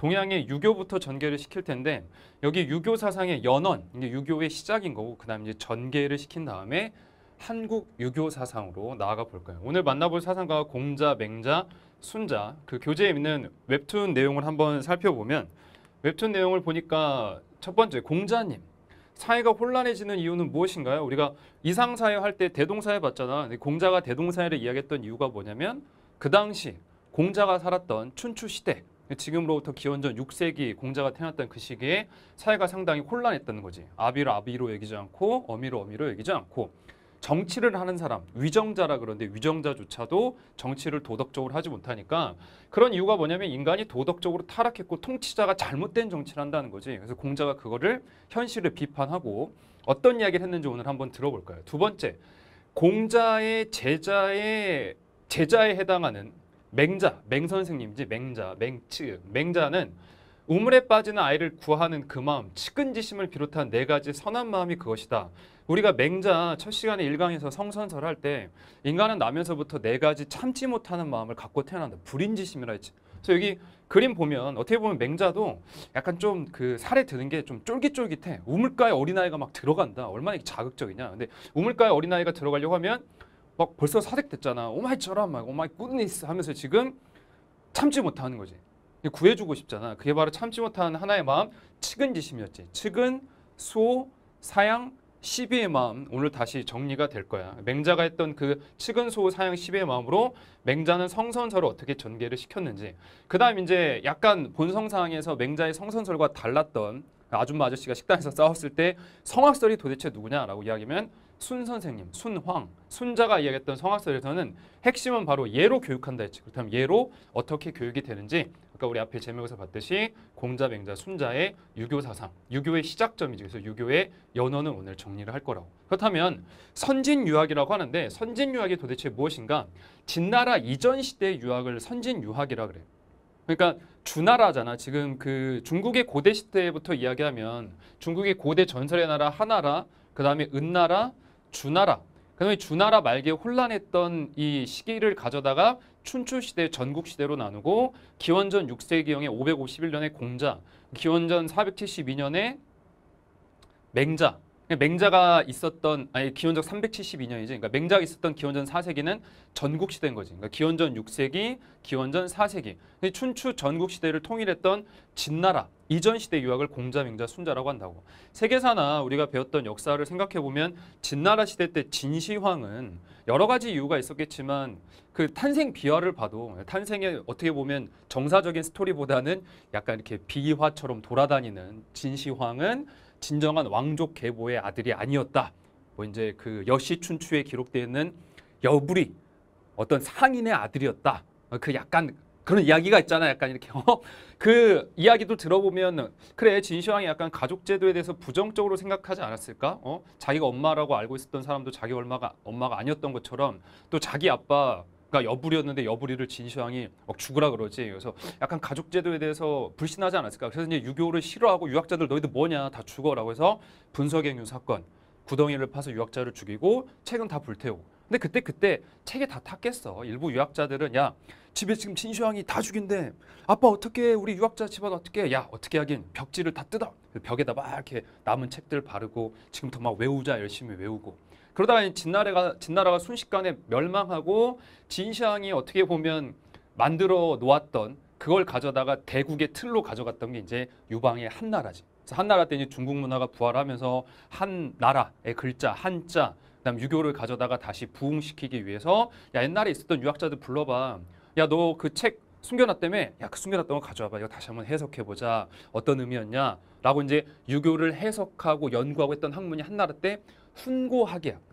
동양의 유교부터 전개를 시킬 텐데 여기 유교 사상의 연원, 이게 유교의 시작인 거고 그다음 이제 전개를 시킨 다음에 한국 유교 사상으로 나아가 볼까요? 오늘 만나볼 사상가 공자, 맹자, 순자 그 교재에 있는 웹툰 내용을 한번 살펴보면 웹툰 내용을 보니까 첫 번째 공자님 사회가 혼란해지는 이유는 무엇인가요? 우리가 이상사회 할 때 대동사회 봤잖아. 공자가 대동사회를 이야기했던 이유가 뭐냐면 그 당시 공자가 살았던 춘추 시대 지금으로부터 기원전 6세기 공자가 태어났던 그 시기에 사회가 상당히 혼란했다는 거지. 아비로 아비로 얘기지 않고 어미로 어미로 얘기지 않고 정치를 하는 사람, 위정자라 그러는데 위정자조차도 정치를 도덕적으로 하지 못하니까 그런 이유가 뭐냐면 인간이 도덕적으로 타락했고 통치자가 잘못된 정치를 한다는 거지. 그래서 공자가 그거를 현실을 비판하고 어떤 이야기를 했는지 오늘 한번 들어볼까요? 두 번째, 공자의 제자의 제자에 해당하는 맹자, 맹선생님이지 맹자, 맹츠, 맹자는 우물에 빠지는 아이를 구하는 그 마음, 측근지심을 비롯한 네 가지 선한 마음이 그것이다. 우리가 맹자 첫 시간에 일강에서 성선설 할때 인간은 나면서부터 네 가지 참지 못하는 마음을 갖고 태어난다. 불인지심이라 했지. 그래서 여기 그림 보면 어떻게 보면 맹자도 약간 좀 그 살에 드는 게 좀 쫄깃쫄깃해. 우물가에 어린아이가 막 들어간다. 얼마나 자극적이냐. 근데 우물가에 어린아이가 들어가려고 하면 막 벌써 사색됐잖아. 오마이처럼 막 오마이 굿니스 하면서 지금 참지 못하는 거지. 구해주고 싶잖아. 그게 바로 참지 못하는 하나의 마음, 측은지심이었지. 측은, 소, 사양, 시비의 마음 오늘 다시 정리가 될 거야. 맹자가 했던 그 측은소 사양 시비의 마음으로 맹자는 성선설을 어떻게 전개를 시켰는지 그 다음 이제 약간 본성 상에서 맹자의 성선설과 달랐던 아줌마 아저씨가 식당에서 싸웠을 때 성악설이 도대체 누구냐라고 이야기하면 순 선생님, 순황, 순자가 이야기했던 성악설에서는 핵심은 바로 예로 교육한다 했지. 그렇다면 예로 어떻게 교육이 되는지 아까 우리 앞에 제목에서 봤듯이 공자, 맹자, 순자의 유교 사상, 유교의 시작점이죠. 그래서 유교의 연원은 오늘 정리를 할 거라고. 그렇다면 선진유학이라고 하는데 선진유학이 도대체 무엇인가? 진나라 이전 시대의 유학을 선진유학이라 그래요. 그러니까 주나라잖아. 지금 그 중국의 고대 시대부터 이야기하면 중국의 고대 전설의 나라 하나라, 그 다음에 은나라, 주나라 그다음에 주나라 말기에 혼란했던 이 시기를 가져다가 춘추시대 전국시대로 나누고 기원전 6세기경에 551년에 공자 기원전 472년에 맹자 그러니까 맹자가 있었던 아니 기원전 372년이지 그러니까 맹자가 있었던 기원전 4세기는 전국시대인 거지 그러니까 기원전 6세기 기원전 4세기 춘추 전국시대를 통일했던 진나라 이전 시대 유학을 공자, 명자, 순자라고 한다고. 세계사나 우리가 배웠던 역사를 생각해보면 진나라 시대 때 진시황은 여러 가지 이유가 있었겠지만 그 탄생 비화를 봐도 탄생의 어떻게 보면 정사적인 스토리보다는 약간 이렇게 비화처럼 돌아다니는 진시황은 진정한 왕족 계보의 아들이 아니었다. 뭐 이제 그 여시춘추에 기록되는 여불이 어떤 상인의 아들이었다. 그 약간 그런 이야기가 있잖아. 약간 이렇게 어? 그 이야기도 들어보면 그래 진시황이 약간 가족 제도에 대해서 부정적으로 생각하지 않았을까? 어? 자기가 엄마라고 알고 있었던 사람도 자기 엄마가 엄마가 아니었던 것처럼 또 자기 아빠 가 여부리였는데 여부리를 진시황이 막 죽으라 그러지. 그래서 약간 가족 제도에 대해서 불신하지 않았을까. 그래서 이제 유교를 싫어하고 유학자들 너희들 뭐냐 다 죽어라고 해서 분석행유 사건 구덩이를 파서 유학자를 죽이고 책은 다 불태우고 근데 그때 그때 책에 다 탔겠어. 일부 유학자들은 야 집에 지금 진시황이 다 죽인데 아빠 어떻게 우리 유학자 집안 어떻게 야 어떻게 하긴 벽지를 다 뜯어 벽에다 막 이렇게 남은 책들 바르고 지금부터 막 외우자 열심히 외우고 그러다가 진나라가 진나라가 순식간에 멸망하고 진시황이 어떻게 보면 만들어 놓았던 그걸 가져다가 대국의 틀로 가져갔던 게 이제 유방의 한나라지. 한나라 때 이제 중국 문화가 부활하면서 한나라의 글자 한자 그다음 유교를 가져다가 다시 부흥시키기 위해서 야 옛날에 있었던 유학자들 불러봐. 야 너 그 책 숨겨놨다며? 야 그 숨겨놨던 거 가져와봐. 이거 다시 한번 해석해보자. 어떤 의미였냐? 라고 이제 유교를 해석하고 연구하고 했던 학문이 한나라 때 훈고학이야.